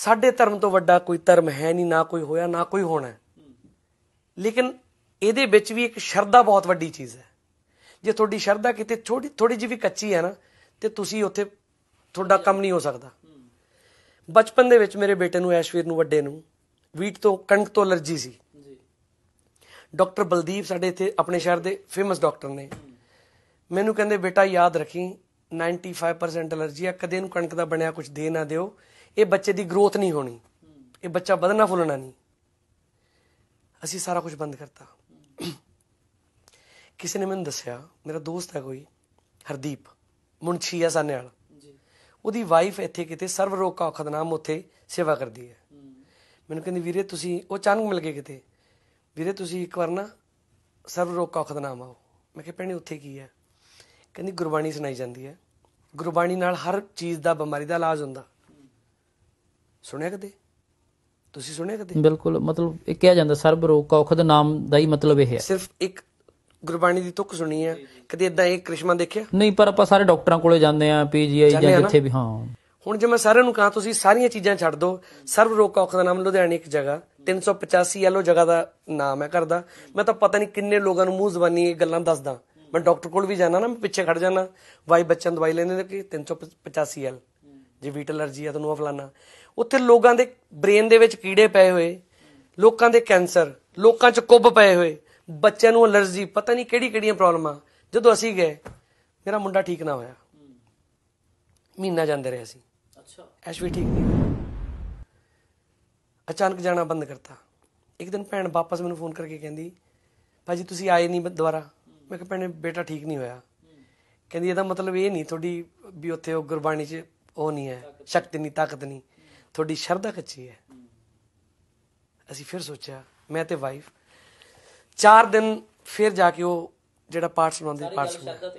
ਸਾਡੇ ਧਰਮ ਤੋਂ ਵੱਡਾ ਕੋਈ ਧਰਮ ਹੈ ਨਹੀਂ ਨਾ ਕੋਈ ਹੋਇਆ ਨਾ ਕੋਈ ਹੋਣਾ ਲੇਕਿਨ ਇਹਦੇ ਵਿੱਚ ਵੀ ਇੱਕ ਸ਼ਰਧਾ ਬਹੁਤ ਵੱਡੀ ਚੀਜ਼ ਹੈ ਜੇ ਤੁਹਾਡੀ ਸ਼ਰਧਾ ਕਿਤੇ ਥੋੜੀ ਥੋੜੀ ਜਿਹੀ ਵੀ ਕੱਚੀ ਹੈ ਨਾ ਤੇ ਤੁਸੀਂ ਉੱਥੇ ਤੁਹਾਡਾ ਕੰਮ ਨਹੀਂ ਹੋ ਸਕਦਾ ਬਚਪਨ ਦੇ ਵਿੱਚ ਮੇਰੇ ਬੇਟੇ ਨੂੰ ਐਸ਼ਵੀਰ ਨੂੰ ਵੱਡੇ ਨੂੰ ਵੀਟ ਤੋਂ ਕਣਕ ਤੋਂ ਅਲਰਜੀ ਸੀ ਡਾਕਟਰ ਬਲਦੀਪ ਸਾਡੇ ਇੱਥੇ ਆਪਣੇ ਸ਼ਹਿਰ ਦੇ ਫੇਮਸ ਡਾਕਟਰ ਨੇ ਮੈਨੂੰ ਕਹਿੰਦੇ ਬੇਟਾ ਯਾਦ ਰੱਖੀ 95% ਅਲਰਜੀ ਆ ਕਦੇ ਨੂੰ ਕਣਕ ਦਾ ਬਣਿਆ ਕੁਝ ਦੇ ਨਾ ਦਿਓ ਇਹ ਬੱਚੇ ਦੀ ਗਰੋਥ ਨਹੀਂ ਹੋਣੀ ਇਹ ਬੱਚਾ ਵਧਣਾ ਫੁੱਲਣਾ ਨਹੀਂ ਅਸੀਂ ਸਾਰਾ ਕੁਝ ਬੰਦ ਕਰਤਾ ਕਿਸੇ ਨੇ ਮੈਨੂੰ ਦੱਸਿਆ ਮੇਰਾ ਦੋਸਤ ਹੈ ਕੋਈ ਹਰਦੀਪ ਮੁੰਛੀ ਆ ਸਾਨੇ ਵਾਲਾ ਉਹਦੀ ਵਾਈਫ ਇੱਥੇ ਕਿਤੇ ਸਰਵ ਰੋਗ ਕਾ ਨਾਮ ਉੱਥੇ ਸੇਵਾ ਕਰਦੀ ਹੈ ਮੈਨੂੰ ਕਹਿੰਦੀ ਵੀਰੇ ਤੁਸੀਂ ਉਹ ਚਾਨਕ ਮਿਲ ਗਏ ਕਿਤੇ ਵੀਰੇ ਤੁਸੀਂ ਇੱਕ ਵਾਰ ਨਾ ਸਰਵ ਰੋਗ ਕਾ ਨਾਮ ਆਓ ਮੈਂ ਕਿਹਾ ਪੈਣੀ ਉੱਥੇ ਕੀ ਹੈ ਕਹਿੰਦੀ ਗੁਰਬਾਣੀ ਸੁਣਾਈ ਜਾਂਦੀ ਹੈ ਗੁਰਬਾਣੀ ਨਾਲ ਹਰ ਚੀਜ਼ ਦਾ ਬਿਮਾਰੀ ਦਾ ਇਲਾਜ ਹੁੰਦਾ ਸੁਣਿਆ ਕਦੇ ਤੁਸੀਂ ਸੁਣਿਆ ਕਦੇ ਬਿਲਕੁਲ ਮਤਲਬ ਇਹ ਕਿਹਾ ਜਾਂਦਾ ਸਰਬ ਰੋਗ ਔਖਦ ਨਾਮ ਦਾ ਹੀ ਮਤਲਬ ਇਹ ਹੈ ਸਿਰਫ ਇੱਕ ਗੁਰਬਾਣੀ ਦੀ ਤੁਕ ਸੁਣੀ ਆ ਕਦੇ ਇਦਾਂ ਇਹ ਕ੍ਰਿਸ਼ਮਾ ਦੇਖਿਆ ਨਹੀਂ ਪਰ ਆਪਾਂ ਸਾਰੇ ਡਾਕਟਰਾਂ ਕੋਲੇ ਜਾਂਦੇ ਆ ਪੀਜੀਆਈ ਜਾਂ ਜਿੱਥੇ ਵੀ ਹਾਂ ਹੁਣ ਜੇ ਮੈਂ ਸਾਰਿਆਂ ਨੂੰ ਕਹਾਂ ਤੁਸੀਂ ਸਾਰੀਆਂ ਚੀਜ਼ਾਂ ਛੱਡ ਦਿਓ ਸਰਬ ਰੋਗ ਕੌਖ ਦਾ ਨਾਮ ਲੁਧਿਆਣੇ ਇੱਕ ਜਗ੍ਹਾ 385 ਐਲੋ ਜਗ੍ਹਾ ਦਾ ਨਾਮ ਹੈ ਕਰਦਾ ਮੈਂ ਤਾਂ ਪਤਾ ਨਹੀਂ ਕਿੰਨੇ ਲੋਕਾਂ ਨੂੰ ਮੂੰਹ ਜ਼ਬਾਨੀ ਇਹ ਗੱਲਾਂ ਦੱਸਦਾ ਮੈਂ ਡਾਕਟਰ ਕੋਲ ਵੀ ਜਾਣਾ ਨਾ ਮੈਂ ਪਿੱਛੇ ਖੜ ਜਾਣਾ ਵਾਈ ਬੱਚਨ ਦਵਾਈ ਲੈਣੇ ਨੇ ਕਿ 385 ਐਲ ਜੇ ਵੀਟ ਅਲਰਜੀ ਆ ਤੁਹਾਨੂੰ ਆ ਫਲਾਣਾ ਉੱਥੇ ਲੋਕਾਂ ਦੇ ਬ੍ਰੇਨ ਦੇ ਵਿੱਚ ਕੀੜੇ ਪਏ ਹੋਏ ਲੋਕਾਂ ਦੇ ਕੈਂਸਰ ਲੋਕਾਂ 'ਚ ਕੁੱਬ ਪਏ ਹੋਏ ਬੱਚਿਆਂ ਨੂੰ ਅਲਰਜੀ ਪਤਾ ਨਹੀਂ ਕਿਹੜੀ ਕਿਹੜੀਆਂ ਪ੍ਰੋਬਲਮਾਂ ਜਦੋਂ ਅਸੀਂ ਗਏ ਮੇਰਾ ਮੁੰਡਾ ਠੀਕ ਨਾ ਹੋਇਆ ਮਹੀਨਾ ਜਾਂਦੇ ਰਹੇ ਅਸੀਂ ਅੱਛਾ ਐਸ਼ ਵੀ ਠੀਕ ਨਹੀਂ ਅਚਾਨਕ ਜਾਣਾ ਬੰਦ ਕਰਤਾ ਇੱਕ ਦਿਨ ਭੈਣ ਵਾਪਸ ਮੈਨੂੰ ਫੋਨ ਕਰਕੇ ਕਹਿੰਦੀ ਭਾਜੀ ਤੁਸੀਂ ਆਏ ਨਹੀਂ ਦੁਬਾਰਾ ਮੈਂ ਕਿਹਾ ਭੈਣੇ ਬੇਟਾ ਠੀਕ ਨਹੀਂ ਹੋਇਆ ਕਹਿੰਦੀ ਇਹਦਾ ਮਤਲਬ ਇਹ ਨਹੀਂ ਤੁਹਾਡੀ ਵੀ ਉੱਥੇ ਉਹ ਗੁਰਬਾਣੀ 'ਚ ਉਹ ਨਹੀਂ ਹੈ ਸ਼ਕਤੀ ਨਹੀਂ ਤਾਕਤ ਨਹੀਂ ਤੁਹਾਡੀ ਸ਼ਰਧਾ ਕੱਚੀ ਹੈ ਅਸੀਂ ਫਿਰ ਸੋਚਿਆ ਮੈਂ ਤੇ ਵਾਈਫ 4 ਦਿਨ ਫਿਰ ਜਾ ਕੇ ਉਹ ਜਿਹੜਾ ਪਾਠ ਸੁਣਾਉਂਦੇ ਪਾਠ ਸੁਣਿਆ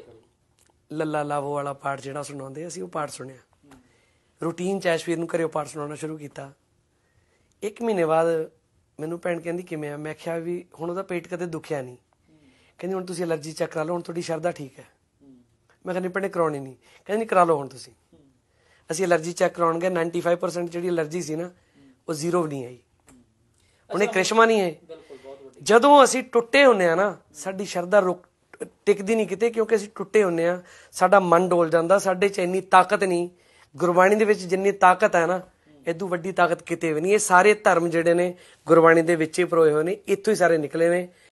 ਲੱਲਾ ਲਾਵੋ ਵਾਲਾ ਪਾਠ ਜਿਹੜਾ ਸੁਣਾਉਂਦੇ ਅਸੀਂ ਉਹ ਪਾਠ ਸੁਣਿਆ ਰੂਟੀਨ ਚ ਐਸ਼ਵੀਰ ਨੂੰ ਕਰਿਓ ਪਾਠ ਸੁਣਾਉਣਾ ਸ਼ੁਰੂ ਕੀਤਾ 1 ਮਹੀਨੇ ਬਾਅਦ ਮੈਨੂੰ ਭੈਣ ਕਹਿੰਦੀ ਕਿਵੇਂ ਆ ਮੈਂ ਕਿਹਾ ਵੀ ਹੁਣ ਉਹਦਾ ਪੇਟ ਕਦੇ ਦੁਖਿਆ ਨਹੀਂ ਕਹਿੰਦੀ ਹੁਣ ਤੁਸੀਂ ਅਲਰਜੀ ਚੈੱਕ ਕਰਾ ਲਓ ਹੁਣ ਤੁਹਾਡੀ ਸ਼ਰਧਾ ਠੀਕ ਹੈ ਮੈਂ ਕਹਿੰਦੀ ਭੈਣੇ ਕਰਾਉਣੀ ਨਹੀਂ ਕਹਿੰਦੀ ਕਰਾ ਲਓ ਹੁਣ ਤੁਸੀਂ ਅਸੀਂ ਅਲਰਜੀ ਚੈੱਕ ਕਰਾਉਣ ਗਏ 95% ਜਿਹੜੀ ਅਲਰਜੀ ਸੀ ਨਾ ਉਹ ਜ਼ੀਰੋ ਨਹੀਂ ਆਈ ਉਹਨੇ ਕ੍ਰਿਸ਼ਮਾ ਨਹੀਂ ਹੈ ਜਦੋਂ ਅਸੀਂ ਟੁੱਟੇ ਹੁੰਨੇ ਆ ਨਾ ਸਾਡੀ ਸ਼ਰਧਾ ਰੁਕ ਟਿਕਦੀ ਨਹੀਂ ਕਿਤੇ ਕਿਉਂਕਿ ਅਸੀਂ ਟੁੱਟੇ ਹੁੰਨੇ ਆ ਸਾਡਾ ਮਨ ਡੋਲ ਜਾਂਦਾ ਸਾਡੇ ਚ ਇੰਨੀ ਤਾਕਤ ਨਹੀਂ ਗੁਰਬਾਣੀ ਦੇ ਵਿੱਚ ਜਿੰਨੀ ਤਾਕਤ ਹੈ ਨਾ ਇਦੋਂ ਵੱਡੀ ਤਾਕਤ ਕਿਤੇ ਵੀ ਨਹੀਂ ਇਹ ਸਾਰੇ ਧਰਮ ਜਿਹੜੇ ਨੇ ਗੁਰਬਾਣੀ ਦੇ ਵਿੱਚ ਹੀ ਪਰੋਏ ਹੋਏ ਨੇ ਇੱਥੋਂ ਹੀ ਸਾਰੇ ਨਿਕਲੇ ਨੇ